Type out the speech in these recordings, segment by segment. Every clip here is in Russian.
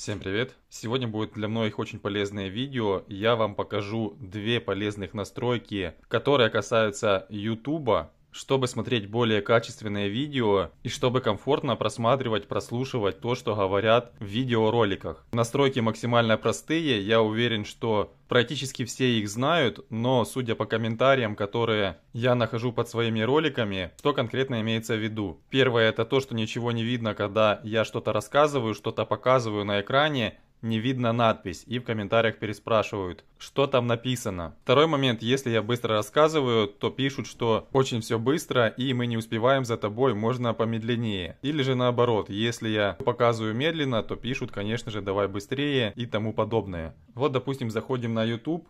Всем привет! Сегодня будет для многих очень полезное видео. Я вам покажу две полезных настройки, которые касаются YouTube чтобы смотреть более качественные видео и чтобы комфортно просматривать, прослушивать то, что говорят в видеороликах. Настройки максимально простые, я уверен, что практически все их знают, но судя по комментариям, которые я нахожу под своими роликами, что конкретно имеется в виду. Первое это то, что ничего не видно, когда я что-то рассказываю, что-то показываю на экране, не видно надпись и в комментариях переспрашивают, что там написано. Второй момент, если я быстро рассказываю, то пишут, что очень все быстро и мы не успеваем за тобой, можно помедленнее. Или же наоборот, если я показываю медленно, то пишут, конечно же, давай быстрее и тому подобное. Вот, допустим, заходим на YouTube.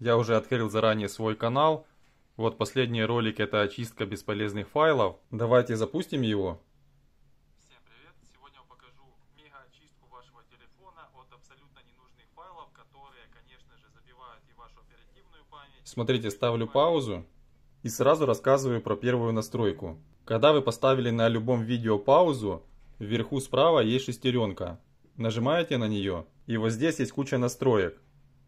Я уже открыл заранее свой канал. Вот последний ролик это очистка бесполезных файлов. Давайте запустим его. телефона от абсолютно ненужных файлов, которые, конечно же, забивают и вашу оперативную память. Смотрите, ставлю паузу и сразу рассказываю про первую настройку. Когда вы поставили на любом видео паузу, вверху справа есть шестеренка. Нажимаете на нее, и вот здесь есть куча настроек.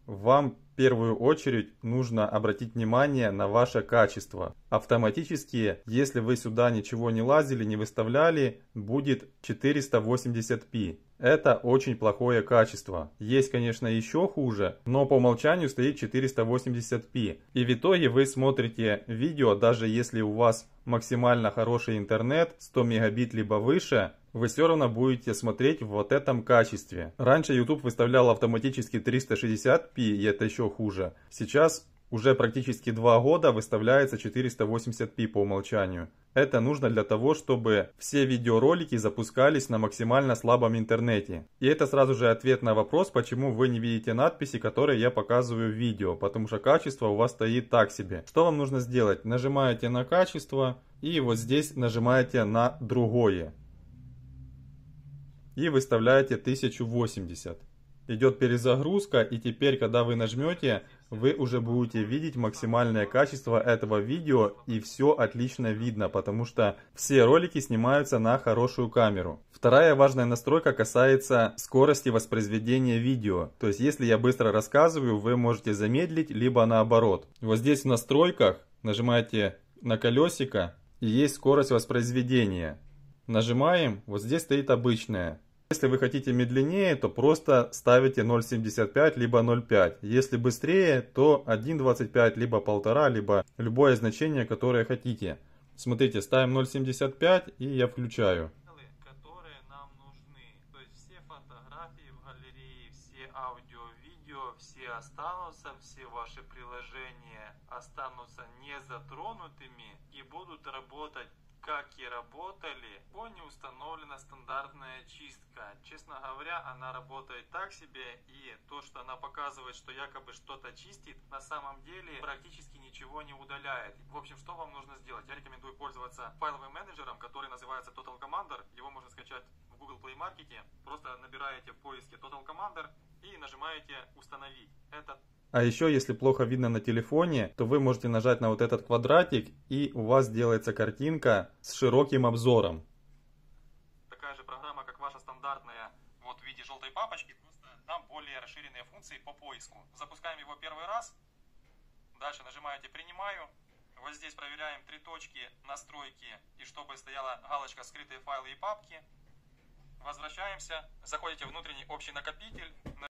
Вам в первую очередь нужно обратить внимание на ваше качество. Автоматически, если вы сюда ничего не лазили, не выставляли, будет 480p. Это очень плохое качество. Есть, конечно, еще хуже, но по умолчанию стоит 480p. И в итоге вы смотрите видео, даже если у вас максимально хороший интернет, 100 мегабит либо выше, вы все равно будете смотреть в вот этом качестве. Раньше YouTube выставлял автоматически 360p, и это еще хуже. Сейчас уже практически два года выставляется 480p по умолчанию. Это нужно для того, чтобы все видеоролики запускались на максимально слабом интернете. И это сразу же ответ на вопрос, почему вы не видите надписи, которые я показываю в видео, потому что качество у вас стоит так себе. Что вам нужно сделать? Нажимаете на качество и вот здесь нажимаете на другое. И выставляете 1080 идет перезагрузка, и теперь, когда вы нажмете, вы уже будете видеть максимальное качество этого видео, и все отлично видно, потому что все ролики снимаются на хорошую камеру. Вторая важная настройка касается скорости воспроизведения видео. То есть, если я быстро рассказываю, вы можете замедлить, либо наоборот. Вот здесь в настройках нажимаете на колесико, и есть скорость воспроизведения. Нажимаем, вот здесь стоит обычная, если вы хотите медленнее, то просто ставите 0.75 либо 0.5. Если быстрее, то 1.25 либо 1.5, либо любое значение, которое хотите. Смотрите, ставим 0.75 и я включаю. Которые нам нужны. То есть все фотографии в галерее, все аудио, видео, все останутся, все ваши приложения останутся незатронутыми и будут работать как и работали, по не установлена стандартная чистка. Честно говоря, она работает так себе, и то, что она показывает, что якобы что-то чистит, на самом деле практически ничего не удаляет. В общем, что вам нужно сделать? Я рекомендую пользоваться файловым менеджером, который называется Total Commander. Его можно скачать в Google Play Market. Просто набираете в поиске Total Commander и нажимаете «Установить». Это а еще, если плохо видно на телефоне, то вы можете нажать на вот этот квадратик, и у вас делается картинка с широким обзором. Такая же программа, как ваша стандартная, вот в виде желтой папочки, просто там более расширенные функции по поиску. Запускаем его первый раз, дальше нажимаете «Принимаю», вот здесь проверяем три точки настройки, и чтобы стояла галочка «Скрытые файлы и папки», возвращаемся, заходите в внутренний общий накопитель,